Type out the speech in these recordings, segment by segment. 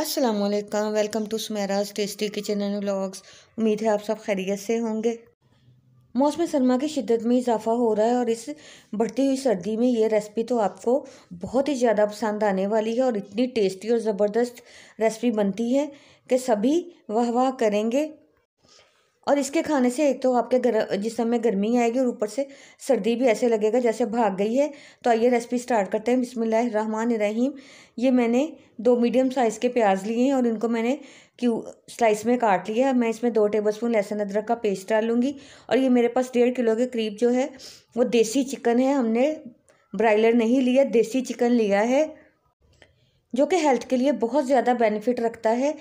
असलकम welcome to Sumera's tasty kitchen and vlogs उम्मीद है आप सब खैरियत से होंगे मौसम सरमा की शिद्दत में इजाफ़ा हो रहा है और इस बढ़ती हुई सर्दी में ये रेसिपी तो आपको बहुत ही ज़्यादा पसंद आने वाली है और इतनी टेस्टी और ज़बरदस्त रेसिपी बनती है कि सभी वाह वाह करेंगे और इसके खाने से एक तो आपके गर जिसम में गर्मी आएगी और ऊपर से सर्दी भी ऐसे लगेगा जैसे भाग गई है तो आइए रेसिपी स्टार्ट करते हैं बिसमिल्ल रन रहीम ये मैंने दो मीडियम साइज़ के प्याज लिए हैं और इनको मैंने क्यू स्लाइस में काट लिया है मैं इसमें दो टेबल स्पून लहसुन अदरक का पेस्ट डालूंगी और ये मेरे पास डेढ़ किलो के करीब जो है वो देसी चिकन है हमने ब्रायलर नहीं लिया देसी चिकन लिया है जो कि हेल्थ के लिए बहुत ज़्यादा बेनिफिट रखता है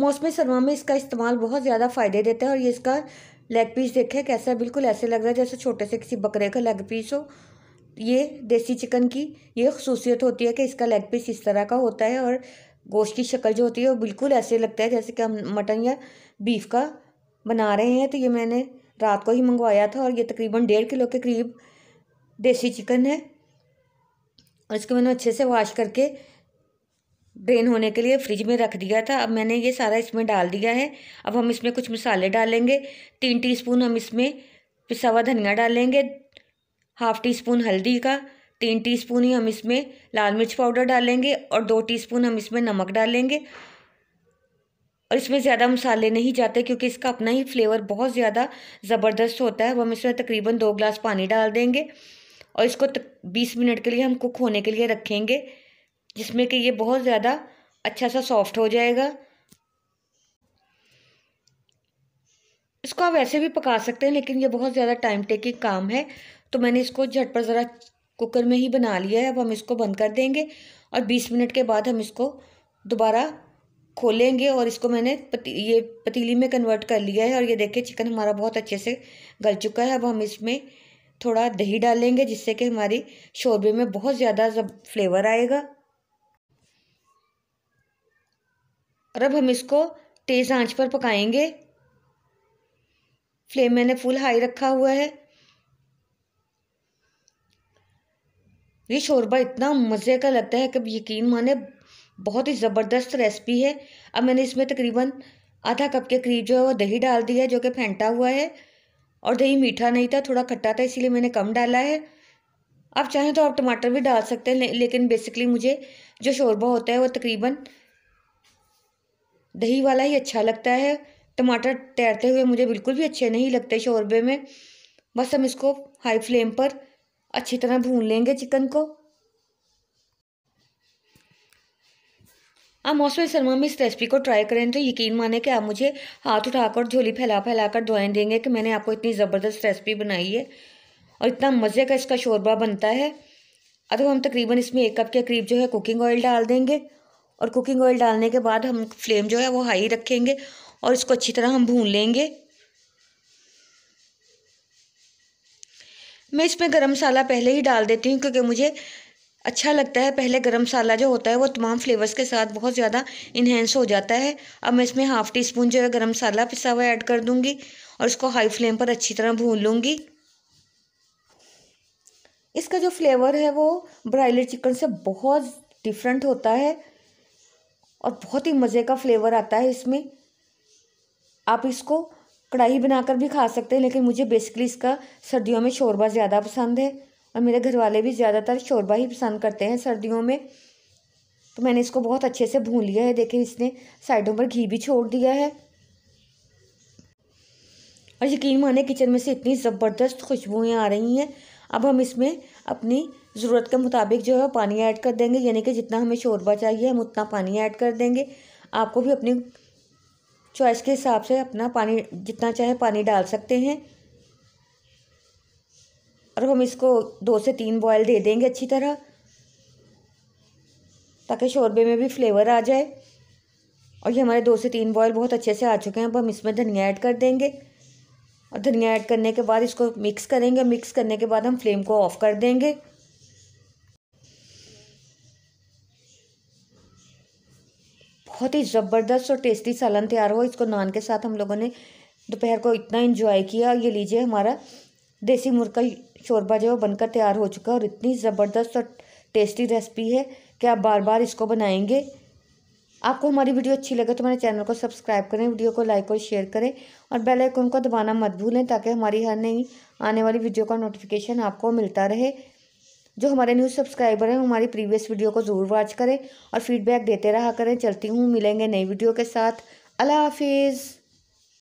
मौसम सरमा में इसका इस्तेमाल बहुत ज़्यादा फ़ायदे देता है और ये इसका लेग पीस देखे कैसा बिल्कुल ऐसे लग रहा है जैसे छोटे से किसी बकरे का लेग पीस हो ये देसी चिकन की ये खसूसियत होती है कि इसका लेग पीस इस तरह का होता है और गोश्त की शक्ल जो होती है वो बिल्कुल ऐसे लगता है जैसे कि हम मटन या बीफ का बना रहे हैं तो ये मैंने रात को ही मंगवाया था और ये तकरीबन डेढ़ किलो के करीब देसी चिकन है और इसको मैंने अच्छे से वाश करके ड्रेन होने के लिए फ्रिज में रख दिया था अब मैंने ये सारा इसमें डाल दिया है अब हम इसमें कुछ मसाले डालेंगे तीन टीस्पून हम इसमें पिसा हुआ धनिया डालेंगे हाफ़ टी स्पून हल्दी का तीन टीस्पून ही हम इसमें लाल मिर्च पाउडर डालेंगे और दो टीस्पून हम इसमें नमक डालेंगे और इसमें ज़्यादा मसाले नहीं जाते क्योंकि इसका अपना ही फ्लेवर बहुत ज़्यादा ज़बरदस्त होता है हम इसमें तकरीबन दो ग्लास पानी डाल देंगे और इसको बीस मिनट के लिए हम कुक होने के लिए रखेंगे जिसमें कि ये बहुत ज़्यादा अच्छा सा सॉफ्ट हो जाएगा इसको आप ऐसे भी पका सकते हैं लेकिन ये बहुत ज़्यादा टाइम टेकिंग काम है तो मैंने इसको झट पर ज़रा कुकर में ही बना लिया है अब हम इसको बंद कर देंगे और बीस मिनट के बाद हम इसको दोबारा खोलेंगे और इसको मैंने पती, ये पतीली में कन्वर्ट कर लिया है और ये देखिए चिकन हमारा बहुत अच्छे से गल चुका है अब हम इसमें थोड़ा दही डालेंगे जिससे कि हमारी शोरबे में बहुत ज़्यादा फ्लेवर आएगा और अब हम इसको तेज़ आंच पर पकाएंगे फ्लेम मैंने फुल हाई रखा हुआ है ये शोरबा इतना मज़े का लगता है कि यकीन माने बहुत ही ज़बरदस्त रेसिपी है अब मैंने इसमें तकरीबन आधा कप के करीब जो है वो दही डाल दिया है जो कि फेंटा हुआ है और दही मीठा नहीं था थोड़ा खट्टा था इसीलिए मैंने कम डाला है आप चाहें तो आप टमाटर भी डाल सकते हैं लेकिन बेसिकली मुझे जो शोरबा होता है वो तकरीबन दही वाला ही अच्छा लगता है टमाटर तैरते हुए मुझे बिल्कुल भी अच्छे नहीं लगते शोरबे में बस हम इसको हाई फ्लेम पर अच्छी तरह भून लेंगे चिकन को आप मौसम शर्मा में इस रेसिपी को ट्राई करें तो यकीन माने कि आप मुझे हाथ उठाकर झोली फैला फैला कर दुआएं देंगे कि मैंने आपको इतनी ज़बरदस्त रेसिपी बनाई है और इतना मज़े का इसका शोरबा बनता है अब हम तकरीबन इसमें एक कप के करीब जो है कुकिंग ऑयल डाल देंगे और कुकिंग ऑयल डालने के बाद हम फ्लेम जो है वो हाई रखेंगे और इसको अच्छी तरह हम भून लेंगे मैं इसमें गरम मसाला पहले ही डाल देती हूँ क्योंकि मुझे अच्छा लगता है पहले गरम मसाला जो होता है वो तमाम फ्लेवर्स के साथ बहुत ज़्यादा इन्हेंस हो जाता है अब मैं इसमें हाफ़ टी स्पून जो है गरम मसाला पिसा हुआ ऐड कर दूँगी और इसको हाई फ्लेम पर अच्छी तरह भून लूँगी इसका जो फ्लेवर है वो ब्रॉयलर चिकन से बहुत डिफरेंट होता है और बहुत ही मज़े का फ्लेवर आता है इसमें आप इसको कढ़ाई बनाकर भी खा सकते हैं लेकिन मुझे बेसिकली इसका सर्दियों में शोरबा ज़्यादा पसंद है और मेरे घर वाले भी ज़्यादातर शोरबा ही पसंद करते हैं सर्दियों में तो मैंने इसको बहुत अच्छे से भून लिया है देखिए इसने साइडों पर घी भी छोड़ दिया है और यकीन माने किचन में से इतनी ज़बरदस्त खुशबुएँ आ रही हैं अब हम इसमें अपनी ज़रूरत के मुताबिक जो है पानी ऐड कर देंगे यानी कि जितना हमें शोरबा चाहिए हम उतना पानी ऐड कर देंगे आपको भी अपनी चॉइस के हिसाब से अपना पानी जितना चाहे पानी डाल सकते हैं और हम इसको दो से तीन बॉयल दे देंगे अच्छी तरह ताकि शोरबे में भी फ्लेवर आ जाए और ये हमारे दो से तीन बॉयल बहुत अच्छे से आ चुके हैं अब हम इसमें धनिया ऐड कर देंगे और धनिया ऐड करने के बाद इसको मिक्स करेंगे मिक्स करने के बाद हम फ्लेम को ऑफ़ कर देंगे बहुत ही ज़बरदस्त और टेस्टी सालन तैयार हुआ इसको नान के साथ हम लोगों ने दोपहर को इतना इन्जॉय किया ये लीजिए हमारा देसी मुर्ग का शोरबा जो है बनकर तैयार हो चुका है और इतनी ज़बरदस्त और टेस्टी रेसिपी है कि आप बार बार इसको बनाएंगे आपको हमारी वीडियो अच्छी लगे तो हमारे चैनल को सब्सक्राइब करें वीडियो को लाइक और शेयर करें और बेल आइकन को दबाना मत भूलें ताकि हमारी हर नई आने वाली वीडियो का नोटिफिकेशन आपको मिलता रहे जो हमारे न्यूज़ सब्सक्राइबर हैं हमारी प्रीवियस वीडियो को ज़रूर वॉच करें और फीडबैक देते रहा करें चलती हूँ मिलेंगे नई वीडियो के साथ अल्लाह हाफिज़